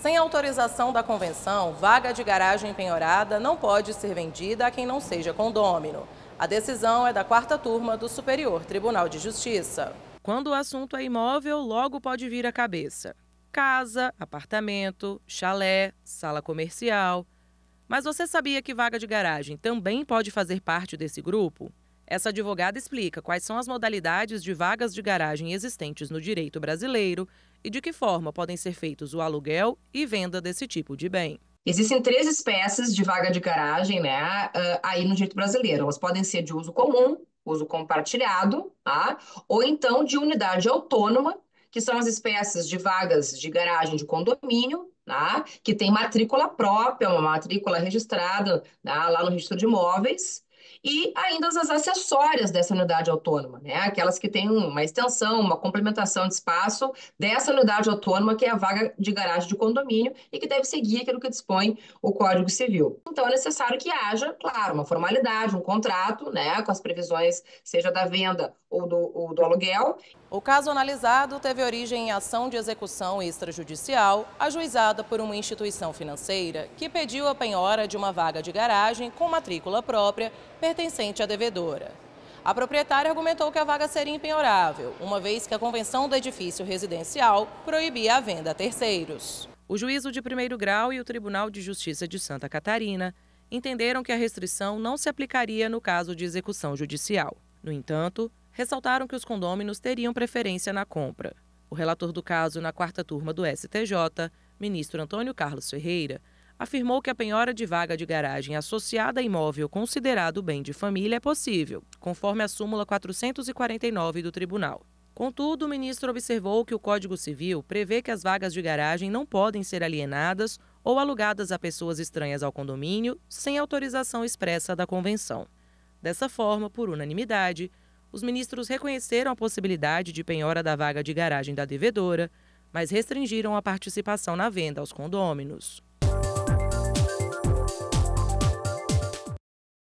Sem autorização da convenção, vaga de garagem penhorada não pode ser vendida a quem não seja condômino. A decisão é da quarta turma do Superior Tribunal de Justiça. Quando o assunto é imóvel, logo pode vir à cabeça: casa, apartamento, chalé, sala comercial. Mas você sabia que vaga de garagem também pode fazer parte desse grupo? Essa advogada explica quais são as modalidades de vagas de garagem existentes no direito brasileiro e de que forma podem ser feitos o aluguel e venda desse tipo de bem. Existem três espécies de vaga de garagem, né, ah, aí no direito brasileiro. Elas podem ser de uso comum, uso compartilhado, tá? ou então de unidade autônoma, que são as espécies de vagas de garagem de condomínio, tá? que tem matrícula própria, uma matrícula registrada tá? lá no registro de imóveis, e ainda as acessórias dessa unidade autônoma, né? aquelas que têm uma extensão, uma complementação de espaço dessa unidade autônoma, que é a vaga de garagem de condomínio e que deve seguir aquilo que dispõe o Código Civil. Então, é necessário que haja, claro, uma formalidade, um contrato, né? com as previsões, seja da venda ou do, ou do aluguel, o caso analisado teve origem em ação de execução extrajudicial ajuizada por uma instituição financeira que pediu a penhora de uma vaga de garagem com matrícula própria pertencente à devedora. A proprietária argumentou que a vaga seria impenhorável, uma vez que a convenção do edifício residencial proibia a venda a terceiros. O juízo de primeiro grau e o Tribunal de Justiça de Santa Catarina entenderam que a restrição não se aplicaria no caso de execução judicial. No entanto, ressaltaram que os condôminos teriam preferência na compra. O relator do caso na quarta turma do STJ, ministro Antônio Carlos Ferreira, afirmou que a penhora de vaga de garagem associada a imóvel considerado bem de família é possível, conforme a súmula 449 do tribunal. Contudo, o ministro observou que o Código Civil prevê que as vagas de garagem não podem ser alienadas ou alugadas a pessoas estranhas ao condomínio sem autorização expressa da convenção. Dessa forma, por unanimidade, os ministros reconheceram a possibilidade de penhora da vaga de garagem da devedora, mas restringiram a participação na venda aos condôminos.